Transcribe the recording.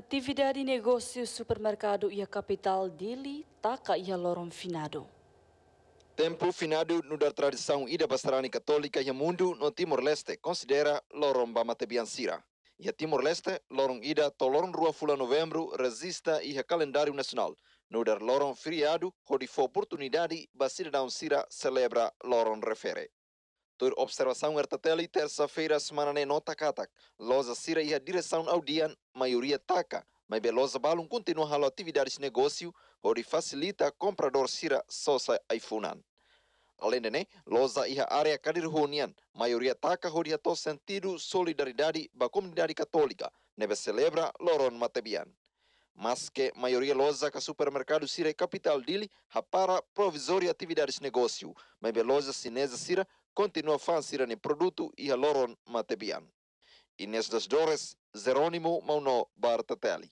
Atividade de negócio supermercado e a capital Dili taca e a Lorom Finado. Tempo finado no da tradição e da católica e mundo no Timor-Leste considera Lorom Bamatebiansira. E a Timor-Leste, Lorom Ida, Tolorong Rua Fula Novembro, resista e a calendário nacional. No dar Lorom feriado, onde oportunidade, oportunidade, Bacidadão Sira celebra Lorom Refere. Tur observação Ertatela e terça-feira semana ne nota katak. Loza sira ia a direção audian, maioria taka. Mas Beloza Balum continua a atividades de negócio, ori facilita comprador sira sosa iPhone. Além de né, Loza e a área Cadirhunian, maioria taca horiato sentido solidariedade da comunidade católica, neve celebra Loron Matebian mas maioria loza que supermercado sira capital ha para provisória atividades negócio, Mai a loja chinesa sira continua fan sira ne produto e a loron matebian. Ines das Dores, Jerônimo Mauno Bartatelli.